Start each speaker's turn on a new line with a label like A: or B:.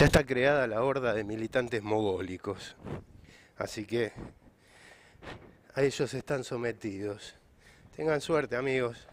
A: ya está creada la horda de militantes mogólicos. Así que a ellos están sometidos. Tengan suerte amigos.